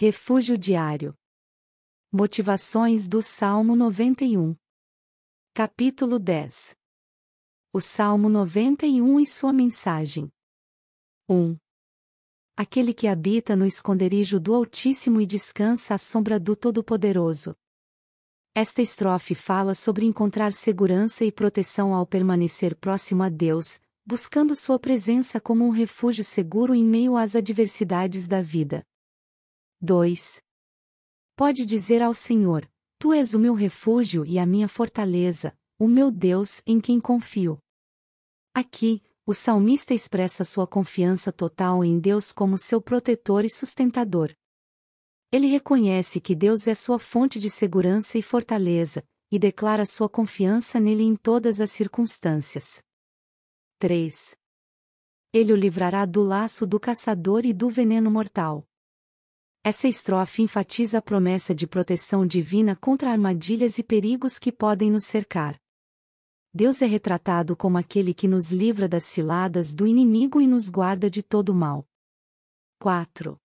Refúgio diário. Motivações do Salmo 91. Capítulo 10. O Salmo 91 e sua mensagem. 1. Aquele que habita no esconderijo do Altíssimo e descansa à sombra do Todo-Poderoso. Esta estrofe fala sobre encontrar segurança e proteção ao permanecer próximo a Deus, buscando sua presença como um refúgio seguro em meio às adversidades da vida. 2. Pode dizer ao Senhor: Tu és o meu refúgio e a minha fortaleza, o meu Deus em quem confio. Aqui, o salmista expressa sua confiança total em Deus como seu protetor e sustentador. Ele reconhece que Deus é sua fonte de segurança e fortaleza, e declara sua confiança nele em todas as circunstâncias. 3. Ele o livrará do laço do caçador e do veneno mortal. Essa estrofe enfatiza a promessa de proteção divina contra armadilhas e perigos que podem nos cercar. Deus é retratado como aquele que nos livra das ciladas do inimigo e nos guarda de todo mal. 4.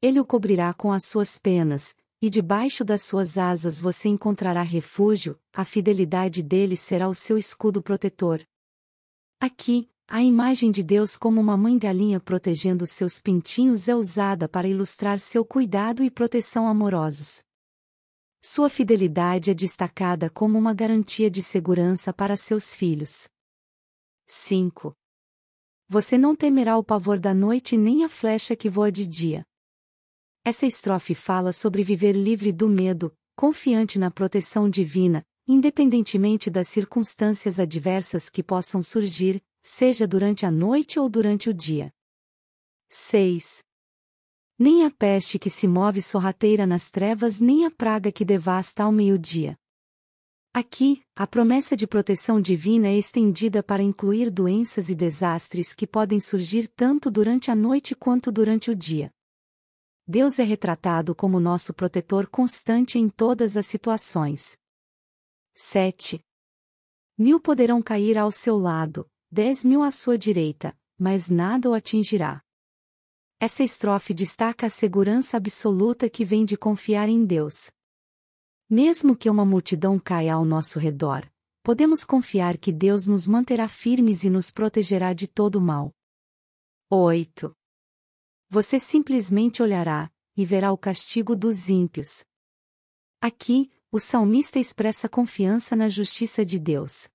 Ele o cobrirá com as suas penas, e debaixo das suas asas você encontrará refúgio, a fidelidade dele será o seu escudo protetor. Aqui, a imagem de Deus como uma mãe galinha protegendo seus pintinhos é usada para ilustrar seu cuidado e proteção amorosos. Sua fidelidade é destacada como uma garantia de segurança para seus filhos. 5. Você não temerá o pavor da noite nem a flecha que voa de dia. Essa estrofe fala sobre viver livre do medo, confiante na proteção divina, independentemente das circunstâncias adversas que possam surgir, seja durante a noite ou durante o dia. 6. Nem a peste que se move sorrateira nas trevas, nem a praga que devasta ao meio-dia. Aqui, a promessa de proteção divina é estendida para incluir doenças e desastres que podem surgir tanto durante a noite quanto durante o dia. Deus é retratado como nosso protetor constante em todas as situações. 7. Mil poderão cair ao seu lado, dez mil à sua direita, mas nada o atingirá. Essa estrofe destaca a segurança absoluta que vem de confiar em Deus. Mesmo que uma multidão caia ao nosso redor, podemos confiar que Deus nos manterá firmes e nos protegerá de todo mal. 8. Você simplesmente olhará e verá o castigo dos ímpios. Aqui, o salmista expressa confiança na justiça de Deus.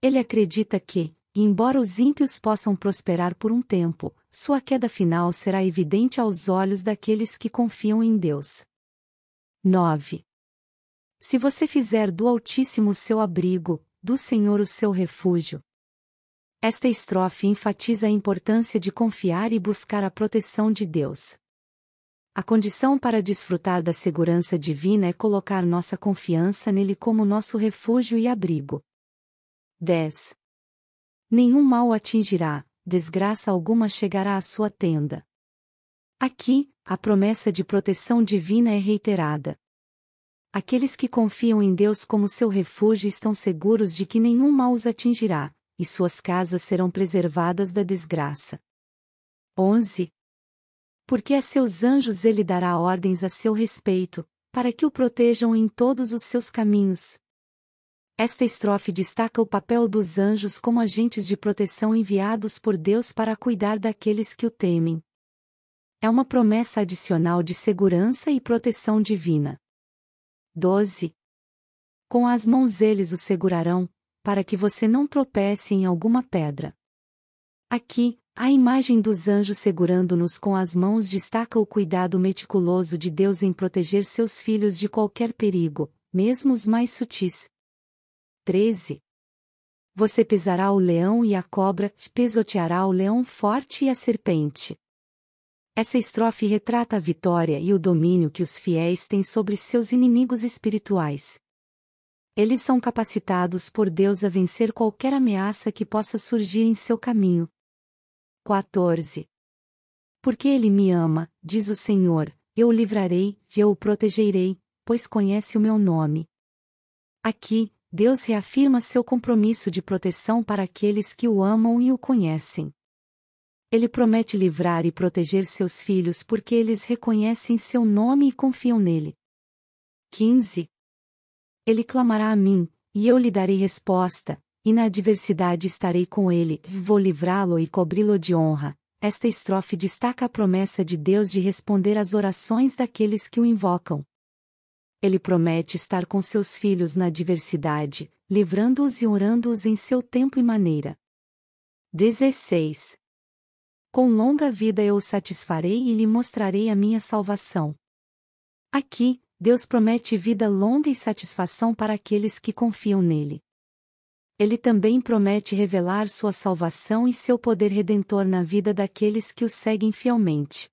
Ele acredita que, embora os ímpios possam prosperar por um tempo, sua queda final será evidente aos olhos daqueles que confiam em Deus. 9. Se você fizer do Altíssimo seu abrigo, do Senhor o seu refúgio. Esta estrofe enfatiza a importância de confiar e buscar a proteção de Deus. A condição para desfrutar da segurança divina é colocar nossa confiança nele como nosso refúgio e abrigo. 10. Nenhum mal atingirá, desgraça alguma chegará à sua tenda. Aqui, a promessa de proteção divina é reiterada. Aqueles que confiam em Deus como seu refúgio estão seguros de que nenhum mal os atingirá, e suas casas serão preservadas da desgraça. 11. Porque a seus anjos ele dará ordens a seu respeito, para que o protejam em todos os seus caminhos, esta estrofe destaca o papel dos anjos como agentes de proteção enviados por Deus para cuidar daqueles que o temem. É uma promessa adicional de segurança e proteção divina. 12. Com as mãos eles o segurarão, para que você não tropece em alguma pedra. Aqui, a imagem dos anjos segurando-nos com as mãos destaca o cuidado meticuloso de Deus em proteger seus filhos de qualquer perigo, mesmo os mais sutis, 13. Você pisará o leão e a cobra, pisoteará o leão forte e a serpente. Essa estrofe retrata a vitória e o domínio que os fiéis têm sobre seus inimigos espirituais. Eles são capacitados por Deus a vencer qualquer ameaça que possa surgir em seu caminho. 14. Porque ele me ama, diz o Senhor, eu o livrarei, eu o protegerei, pois conhece o meu nome. Aqui, Deus reafirma seu compromisso de proteção para aqueles que o amam e o conhecem. Ele promete livrar e proteger seus filhos porque eles reconhecem seu nome e confiam nele. 15. Ele clamará a mim, e eu lhe darei resposta, e na adversidade estarei com ele, vou livrá-lo e cobri-lo de honra. Esta estrofe destaca a promessa de Deus de responder às orações daqueles que o invocam. Ele promete estar com seus filhos na diversidade, livrando-os e orando-os em seu tempo e maneira. 16. Com longa vida eu o satisfarei e lhe mostrarei a minha salvação. Aqui, Deus promete vida longa e satisfação para aqueles que confiam nele. Ele também promete revelar sua salvação e seu poder redentor na vida daqueles que o seguem fielmente.